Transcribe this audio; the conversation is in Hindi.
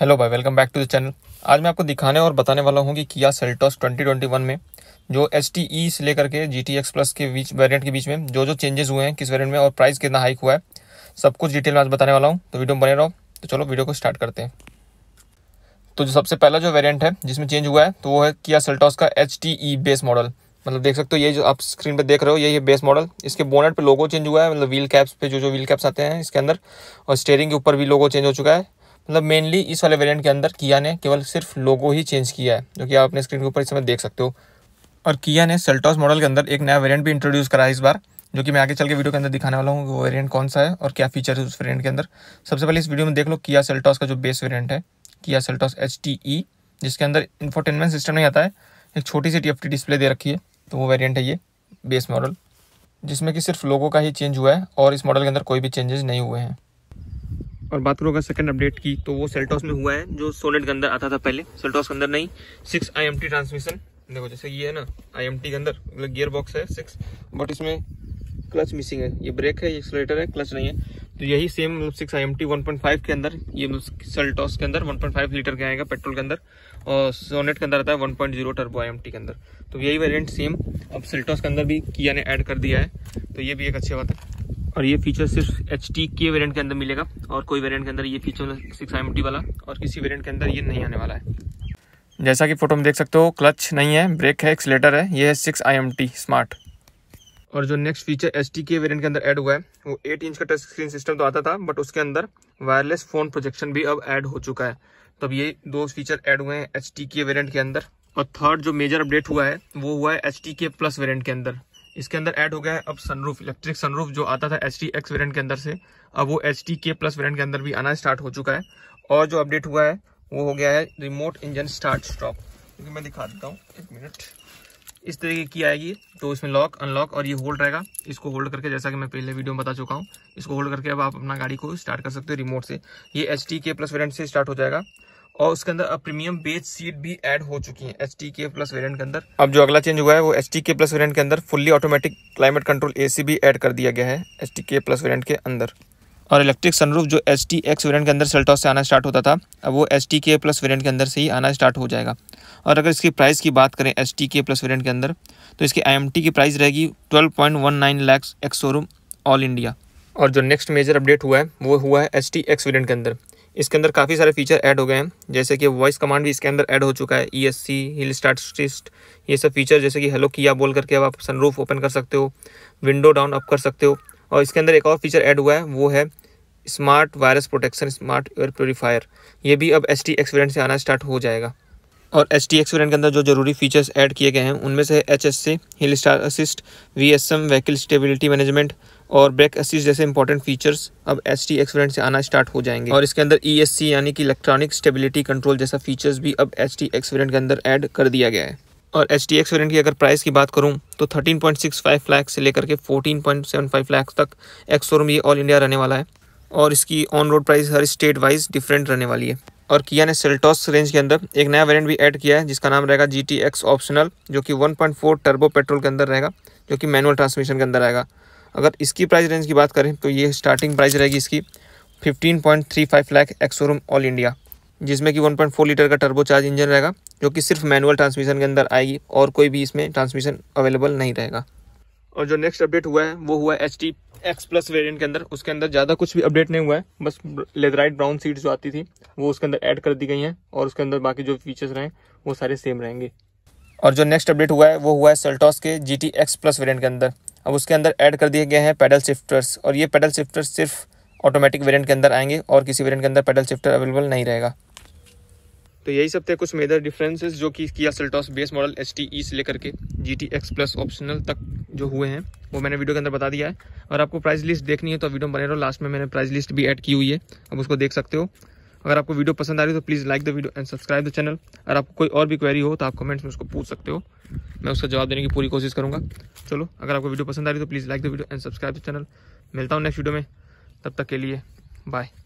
हेलो भाई welcome back to the channel आज मैं आपको दिखाने और बताने वाला हूँ कि किया सेल्टॉस 2021 में जो एस टी e से लेकर के जी टी एक्स प्लस के बीच वेरिएंट के बीच में जो जो चेंजेस हुए हैं किस वेरिएंट में और प्राइस कितना हाइक हुआ है सब कुछ डिटेल में आज बताने वाला हूँ तो वीडियो में बने रहो तो चलो वीडियो को स्टार्ट करते हैं तो जो सबसे पहला जो वेरियंट है जिसमें चेंज हुआ है तो वो है किया सेल्टॉस का एच बेस मॉडल मतलब देख सकते हो ये जो आप स्क्रीन पर देख रहे हो ये बेस मॉडल इसके बोनेट पे लोगो चेंज हुआ है मतलब व्हील कैप्स पे जो जो व्हील कैप्स आते हैं इसके अंदर और स्टेयरिंग के ऊपर भी लोगो चेंज हो चुका है मतलब मेनली इस वाले वेरिएंट के अंदर किया ने केवल सिर्फ लोगो ही चेंज किया है जो कि आप अपने स्क्रीन के ऊपर इस समय देख सकते हो और किया ने सेल्टॉस मॉडल के अंदर एक नया वेरिएंट भी इंट्रोड्यूस करा है इस बार जो कि मैं आगे चल के वीडियो के अंदर दिखाने वाला हूँ वो वेरिएंट कौन सा है और क्या फीचर है उस वेरिएंट के अंदर सबसे पहले इस वीडियो में देख लो किया सेल्टॉस का जो बेस वेरिएंट है किया सेल्टॉस एच जिसके अंदर इन्फोटेनमेंट सिस्टम नहीं आता है एक छोटी सी टी डिस्प्ले दे रखी है तो वो वेरियंट है ये बेस मॉडल जिसमें कि सिर्फ लोगों का ही चेंज हुआ है और इस मॉडल के अंदर कोई भी चेंजेस नहीं हुए हैं और बात करो अगर सेकंड अपडेट की तो वो सेल्टॉस में हुआ है जो सोनेट के अंदर आता था पहले सेल्टॉस के अंदर नहीं सिक्स आई ट्रांसमिशन देखो जैसे ये है ना आई के अंदर मतलब गियर बॉक्स है सिक्स बट इसमें क्लच मिसिंग है ये ब्रेक है ये एक्सलेटर है क्लच नहीं है तो यही सेम मतलब six I M T one point five के अंदर ये सेल्टॉस मतलब के अंदर वन पॉइंट फाइव लीटर का आएगा पेट्रोल के अंदर और सोनेट के अंदर आता है one point zero turbo I M T के अंदर तो यही वेरियंट सेम अब सेल्टॉस के अंदर भी किया ने ऐड कर दिया है तो ये भी एक अच्छी बात है और ये फीचर सिर्फ एच टी के वेरियंट के अंदर मिलेगा और कोई वेरियंट के अंदर ये फीचर सिक्स आई वाला और किसी वेरियंट के अंदर ये नहीं आने वाला है जैसा कि फ़ोटो में देख सकते हो क्लच नहीं है ब्रेक है एक्सलेटर है ये है सिक्स आई स्मार्ट और जो next feature H T K variant के अंदर एड हुआ है वो एट इंच का टच स्क्रीन सिस्टम तो आता था बट उसके अंदर वायरलेस फ़ोन प्रोजेक्शन भी अब ऐड हो चुका है तो अब ये दो फीचर एड हुए हैं एच टी के वेरियंट के अंदर और थर्ड जो मेजर अपडेट हुआ है वो हुआ है H T K plus variant के अंदर इसके अंदर ऐड हो गया है अब सनरूफ इलेक्ट्रिक सनरूफ जो आता था एच टी एक्स वेरियंट के अंदर से अब वो H T K plus variant के अंदर भी आना स्टार्ट हो चुका है और जो अपडेट हुआ है वो हो गया है रिमोट इंजन स्टार्ट स्टॉप क्योंकि मैं दिखा देता हूँ एक मिनट इस तरीके की आएगी तो इसमें लॉक अनलॉक और ये होल्ड रहेगा इसको होल्ड करके जैसा कि मैं पहले वीडियो में बता चुका हूँ इसको होल्ड करके अब आप अपना गाड़ी को स्टार्ट कर सकते हो रिमोट से ये H T K plus variant से स्टार्ट हो जाएगा और उसके अंदर अब प्रीमियम बेच सीट भी ऐड हो चुकी है H T K plus variant के अंदर अब जो अगला चेंज हुआ है वो H T K plus variant के अंदर fully automatic climate control A C भी ऐड कर दिया गया है H T K plus variant के अंदर और इलेक्ट्रिक सनरूफ जो एच टी एक्स वेरियंट के अंदर सेल्टॉस से आना स्टार्ट होता था अब वो H T K plus variant के अंदर से ही आना स्टार्ट हो जाएगा और अगर इसकी प्राइस की बात करें H T K plus variant के अंदर तो इसकी आई एम टी की प्राइस रहेगी twelve point one nine lakhs ex showroom all India और जो नेक्स्ट मेजर अपडेट हुआ है वो हुआ है एच टी एक्स वेरियंट के अंदर इसके अंदर काफ़ी सारे फीचर ऐड हो गए हैं जैसे कि वॉइस कमांड भी इसके अंदर ऐड हो चुका है ई एस सी हिल स्टार्टिस्ट ये सब फीचर जैसे कि हेलो किया बोल करके अब आप सनरूफ ओपन कर सकते हो विंडो डाउन अप कर सकते हो और इसके अंदर एक और फीचर ऐड हुआ है वो है smart virus protection smart air purifier ये भी अब एस टी से आना स्टार्ट हो जाएगा और एस टी के अंदर जो जरूरी फीचर्स ऐड किए गए हैं उनमें से H S C hill star assist V S M vehicle stability management और ब्रेक असिस्ट जैसे इंपॉर्टेंट फीचर्स अब एस टी से आना स्टार्ट हो जाएंगे और इसके अंदर ई एस सी यानी कि इलेक्ट्रॉनिक स्टेबिलिटी कंट्रोल जैसा फीचर्स भी अब एस टी के अंदर ऐड कर दिया गया है और एच टी की अगर प्राइस की बात करूँ तो 13.65 लाख से लेकर के 14.75 लाख तक एक्स शोरूम ये ऑल इंडिया रहने वाला है और इसकी ऑन रोड प्राइस हर स्टेट वाइज डिफरेंट रहने वाली है और किया ने सेल्टॉस रेंज के अंदर एक नया वेरिएंट भी ऐड किया है जिसका नाम रहेगा जी टी एक्स ऑप्शनल जो कि 1.4 टर्बो पेट्रोल के अंदर रहेगा जो कि मैनुअल ट्रांसमिशन के अंदर आएगा अगर इसकी प्राइस रेंज की बात करें तो ये स्टार्टिंग प्राइस रहेगी इसकी fifteen point three five lakh ex showroom all India जिसमें कि 1.4 लीटर का टर्बोचार्ज इंजन रहेगा जो कि सिर्फ मैनुअल ट्रांसमिशन के अंदर आएगी और कोई भी इसमें ट्रांसमिशन अवेलेबल नहीं रहेगा और जो नेक्स्ट अपडेट हुआ है वो हुआ है H T X plus variant के अंदर उसके अंदर ज़्यादा कुछ भी अपडेट नहीं हुआ है बस लेदराइट ब्राउन सीट जो आती थी वो उसके अंदर ऐड कर दी गई हैं और उसके अंदर बाकी जो फीचर्स रहें वो सारे सेम रहेंगे और जो नेक्स्ट अपडेट हुआ है वो हुआ है सेल्टॉस के G T X plus variant के अंदर अब उसके अंदर ऐड कर दिए गए हैं पैडल शिफ्टर्स और ये पैडल शिफ्टर्स सिर्फ ऑटोमेटिक वेरियंट के अंदर आएंगे और किसी वेरियंट के अंदर पैडल शिफ्टर अवेलेबल नहीं रहेगा तो यही सब थे कुछ मेजर डिफरेंसेस जो कि Kia Seltos base model S T E से लेकर के G T X plus optional तक जो हुए हैं वो मैंने वीडियो के अंदर बता दिया है और आपको प्राइस लिस्ट देखनी है तो वीडियो बने रहो लास्ट में मैंने प्राइस लिस्ट भी ऐड की हुई है अब उसको देख सकते हो अगर आपको वीडियो पसंद आ रही है तो please like the video and subscribe the channel अगर आपको कोई और भी क्वेरी हो तो आप कमेंट्स में उसको पूछ सकते हो मैं उसका जवाब देने की पूरी कोशिश करूँगा चलो अगर आपको वीडियो पसंद आ रही है तो please like the video and subscribe the channel मिलता हूँ नेक्स्ट वीडियो में तब तक के लिए बाय